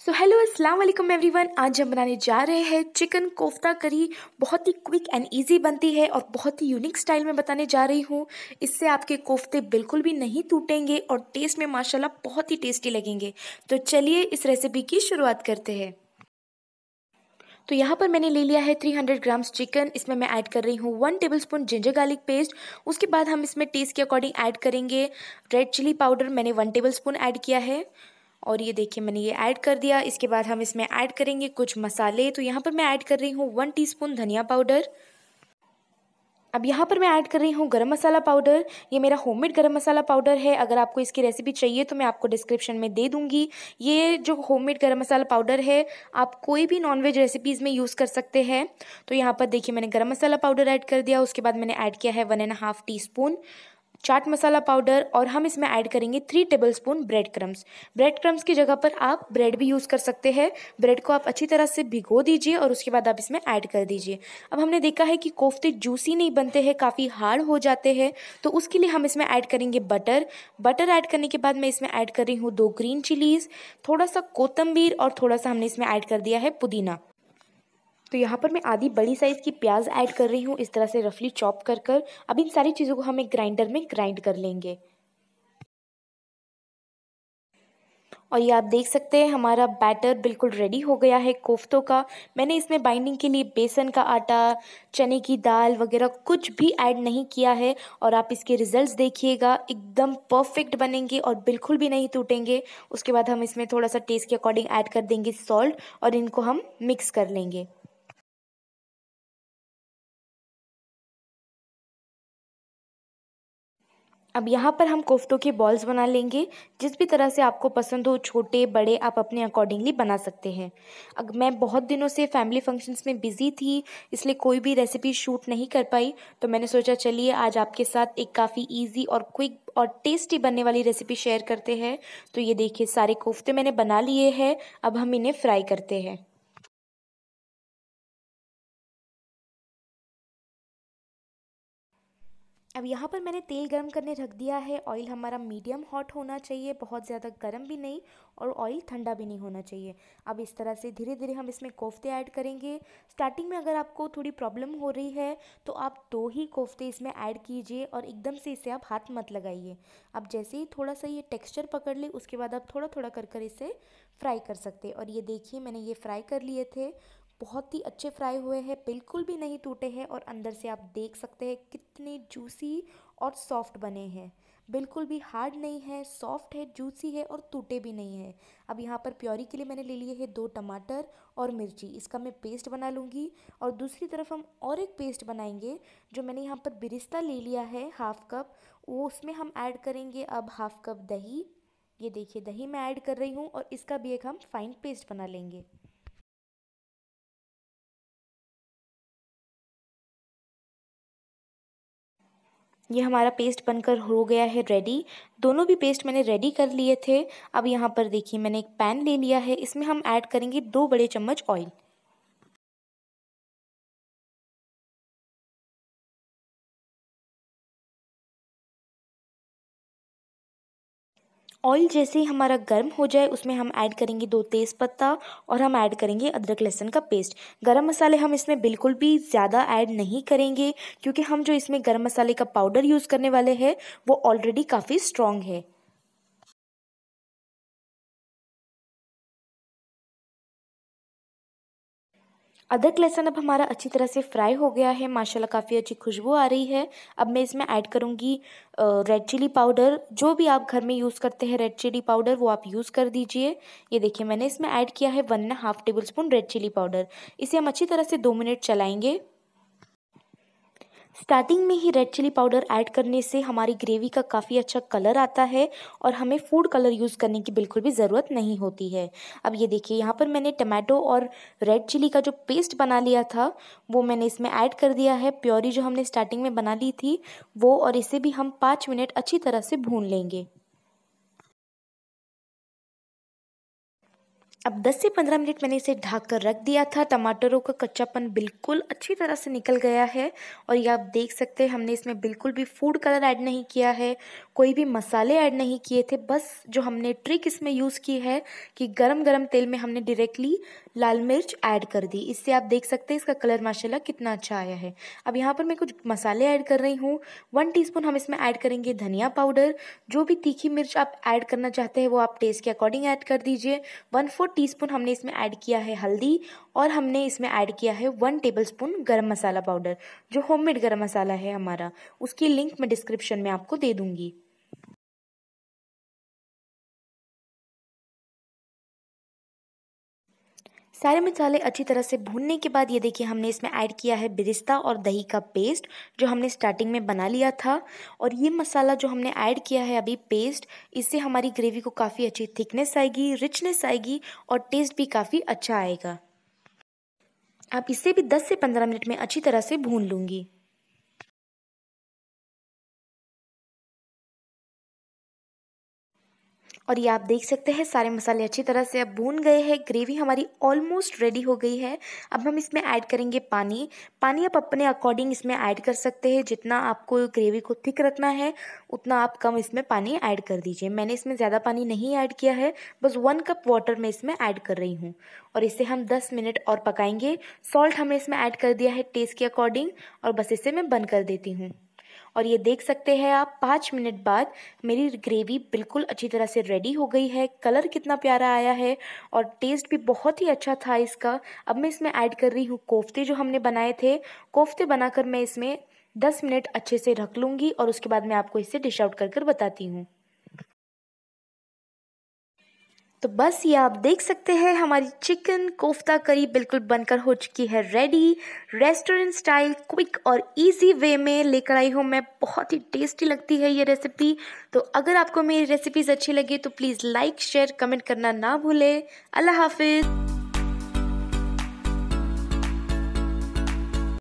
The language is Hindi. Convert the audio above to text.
सो हेलो अस्सलाम वालेकुम एवरीवन आज हम बनाने जा रहे हैं चिकन कोफ्ता करी बहुत ही क्विक एंड इजी बनती है और बहुत ही यूनिक स्टाइल में बताने जा रही हूँ इससे आपके कोफ्ते बिल्कुल भी नहीं टूटेंगे और टेस्ट में माशाल्लाह बहुत ही टेस्टी लगेंगे तो चलिए इस रेसिपी की शुरुआत करते हैं तो यहाँ पर मैंने ले लिया है 300 ग्राम्स चिकन इसमें मैं ऐड कर रही हूँ one tablespoon ginger garlic paste उसके बाद हम इसमें टेस्ट के अकॉर्डिंग ऐड करेंगे रेड चिली पाउडर मैंने वन टेबलस्पून ऐड किया है और ये देखिए मैंने ये ऐड कर दिया इसके बाद हम इसमें ऐड करेंगे कुछ मसाले तो यहाँ पर मैं ऐड कर रही हूँ वन टीस्पून धनिया पाउडर अब यहाँ पर मैं ऐड कर रही हूँ गरम मसाला पाउडर ये मेरा होममेड गरम मसाला पाउडर है अगर आपको इसकी रेसिपी चाहिए तो मैं आपको डिस्क्रिप्शन में दे दूँगी ये जो होममेड गरम मसाला पाउडर है आप कोई भी नॉनवेज रेसिपीज़ में यूज़ कर सकते हैं तो यहाँ पर देखिए मैंने गरम मसाला पाउडर ऐड कर दिया उसके बाद मैंने ऐड किया है one and half teaspoon chaat masala powder और हम इसमें ऐड करेंगे three tablespoon bread crumbs bread crumbs की जगह पर आप ब्रेड भी यूज़ कर सकते हैं ब्रेड को आप अच्छी तरह से भिगो दीजिए और उसके बाद आप इसमें ऐड कर दीजिए अब हमने देखा है कि कोफ्ते जूसी नहीं बनते हैं काफ़ी हार्ड हो जाते हैं तो उसके लिए हम इसमें ऐड करेंगे बटर बटर ऐड करने के बाद मैं इसमें ऐड कर रही हूँ दो ग्रीन चिलीज़ थोड़ा सा कोतम्बीर और थोड़ा सा हमने इसमें ऐड कर दिया है पुदीना तो यहाँ पर मैं आधी बड़ी साइज़ की प्याज ऐड कर रही हूँ इस तरह से रफली चॉप कर कर अब इन सारी चीज़ों को हम एक ग्राइंडर में ग्राइंड कर लेंगे और ये आप देख सकते हैं हमारा बैटर बिल्कुल रेडी हो गया है कोफ्तों का मैंने इसमें बाइंडिंग के लिए बेसन का आटा चने की दाल वगैरह कुछ भी ऐड नहीं किया है और आप इसके रिजल्ट्स देखिएगा एकदम परफेक्ट बनेंगे और बिल्कुल भी नहीं टूटेंगे उसके बाद हम इसमें थोड़ा सा टेस्ट के अकॉर्डिंग ऐड कर देंगे सॉल्ट और इनको हम मिक्स कर लेंगे अब यहाँ पर हम कोफ्तों के बॉल्स बना लेंगे जिस भी तरह से आपको पसंद हो छोटे बड़े आप अपने अकॉर्डिंगली बना सकते हैं अब मैं बहुत दिनों से फैमिली फंक्शंस में बिज़ी थी इसलिए कोई भी रेसिपी शूट नहीं कर पाई तो मैंने सोचा चलिए आज आपके साथ एक काफ़ी ईजी और क्विक और टेस्टी बनने वाली रेसिपी शेयर करते हैं तो ये देखिए सारे कोफ्ते मैंने बना लिए हैं अब हम इन्हें फ्राई करते हैं अब यहाँ पर मैंने तेल गर्म करने रख दिया है ऑयल हमारा मीडियम हॉट होना चाहिए बहुत ज़्यादा गर्म भी नहीं और ऑयल ठंडा भी नहीं होना चाहिए अब इस तरह से धीरे धीरे हम इसमें कोफ्ते ऐड करेंगे स्टार्टिंग में अगर आपको थोड़ी प्रॉब्लम हो रही है तो आप दो ही कोफ्ते इसमें ऐड कीजिए और एकदम से इसे आप हाथ मत लगाइए अब जैसे ही थोड़ा सा ये टेक्स्चर पकड़ ले उसके बाद आप थोड़ा थोड़ा कर कर इसे फ्राई कर सकते और ये देखिए मैंने ये फ्राई कर लिए थे बहुत ही अच्छे फ्राई हुए हैं बिल्कुल भी नहीं टूटे हैं और अंदर से आप देख सकते हैं कितने जूसी और सॉफ्ट बने हैं बिल्कुल भी हार्ड नहीं है सॉफ्ट है जूसी है और टूटे भी नहीं है अब यहाँ पर प्योरी के लिए मैंने ले लिए हैं दो टमाटर और मिर्ची इसका मैं पेस्ट बना लूँगी और दूसरी तरफ हम और एक पेस्ट बनाएंगे जो मैंने यहाँ पर बिरिस्ता ले लिया है हाफ़ कप वो उसमें हम ऐड करेंगे अब हाफ़ कप दही ये देखिए दही मैं ऐड कर रही हूँ और इसका भी एक हम फाइन पेस्ट बना लेंगे ये हमारा पेस्ट बनकर हो गया है रेडी दोनों भी पेस्ट मैंने रेडी कर लिए थे अब यहाँ पर देखिए मैंने एक पैन ले लिया है इसमें हम ऐड करेंगे दो बड़े चम्मच ऑयल ऑयल जैसे ही हमारा गर्म हो जाए उसमें हम ऐड करेंगे दो तेज़ पत्ता और हम ऐड करेंगे अदरक लहसुन का पेस्ट गरम मसाले हम इसमें बिल्कुल भी ज़्यादा ऐड नहीं करेंगे क्योंकि हम जो इसमें गरम मसाले का पाउडर यूज़ करने वाले हैं वो ऑलरेडी काफ़ी स्ट्रॉन्ग है अदरक लहसन अब हमारा अच्छी तरह से फ्राई हो गया है माशाल्लाह काफ़ी अच्छी खुशबू आ रही है अब मैं इसमें ऐड करूँगी रेड चिली पाउडर जो भी आप घर में यूज़ करते हैं रेड चिली पाउडर वो आप यूज़ कर दीजिए ये देखिए मैंने इसमें ऐड किया है one and half tablespoon red chilli powder इसे हम अच्छी तरह से दो मिनट चलाएँगे स्टार्टिंग में ही रेड चिली पाउडर ऐड करने से हमारी ग्रेवी का काफ़ी अच्छा कलर आता है और हमें फूड कलर यूज़ करने की बिल्कुल भी ज़रूरत नहीं होती है अब ये देखिए यहाँ पर मैंने टमाटो और रेड चिली का जो पेस्ट बना लिया था वो मैंने इसमें ऐड कर दिया है प्योरी जो हमने स्टार्टिंग में बना ली थी वो और इसे भी हम पाँच मिनट अच्छी तरह से भून लेंगे अब 10 से 15 मिनट मैंने इसे ढक कर रख दिया था टमाटरों का कच्चापन बिल्कुल अच्छी तरह से निकल गया है और ये आप देख सकते हैं हमने इसमें बिल्कुल भी फूड कलर ऐड नहीं किया है कोई भी मसाले ऐड नहीं किए थे बस जो हमने ट्रिक इसमें यूज़ की है कि गरम गरम तेल में हमने डायरेक्टली लाल मिर्च ऐड कर दी इससे आप देख सकते हैं इसका कलर माशाल्लाह कितना अच्छा आया है अब यहाँ पर मैं कुछ मसाले ऐड कर रही हूँ वन टीस्पून हम इसमें ऐड करेंगे धनिया पाउडर जो भी तीखी मिर्च आप ऐड करना चाहते हैं वो आप टेस्ट के अकॉर्डिंग ऐड कर दीजिए वन फोर टी हमने इसमें ऐड किया है हल्दी और हमने इसमें ऐड किया है वन टेबल स्पून गर्म मसाला पाउडर जो होम गर्म मसाला है हमारा उसकी लिंक मैं डिस्क्रिप्शन में आपको दे दूँगी सारे मसाले अच्छी तरह से भूनने के बाद ये देखिए हमने इसमें ऐड किया है बिरिस्ता और दही का पेस्ट जो हमने स्टार्टिंग में बना लिया था और ये मसाला जो हमने ऐड किया है अभी पेस्ट इससे हमारी ग्रेवी को काफ़ी अच्छी थिकनेस आएगी रिचनेस आएगी और टेस्ट भी काफ़ी अच्छा आएगा आप इसे भी 10 से 15 मिनट में अच्छी तरह से भून लूँगी और ये आप देख सकते हैं सारे मसाले अच्छी तरह से अब भून गए हैं ग्रेवी हमारी ऑलमोस्ट रेडी हो गई है अब हम इसमें ऐड करेंगे पानी पानी आप अपने अकॉर्डिंग इसमें ऐड कर सकते हैं जितना आपको ग्रेवी को थिक रखना है उतना आप कम इसमें पानी ऐड कर दीजिए मैंने इसमें ज़्यादा पानी नहीं ऐड किया है बस वन कप वाटर मैं इसमें ऐड कर रही हूँ और इसे हम दस मिनट और पकाएंगे सॉल्ट हमने इसमें ऐड कर दिया है टेस्ट के अकॉर्डिंग और बस इसे मैं बंद कर देती हूँ और ये देख सकते हैं आप पाँच मिनट बाद मेरी ग्रेवी बिल्कुल अच्छी तरह से रेडी हो गई है कलर कितना प्यारा आया है और टेस्ट भी बहुत ही अच्छा था इसका अब मैं इसमें ऐड कर रही हूँ कोफ्ते जो हमने बनाए थे कोफ्ते बनाकर मैं इसमें दस मिनट अच्छे से रख लूँगी और उसके बाद मैं आपको इसे डिश आउट कर कर बताती हूँ तो बस ये आप देख सकते हैं हमारी चिकन कोफ्ता करी बिल्कुल बनकर हो चुकी है रेडी रेस्टोरेंट स्टाइल क्विक और इजी वे में लेकर आई हूँ मैं बहुत ही टेस्टी लगती है ये रेसिपी तो अगर आपको मेरी रेसिपीज़ अच्छी लगी तो प्लीज़ लाइक शेयर कमेंट करना ना भूलें अल्लाह हाफिज़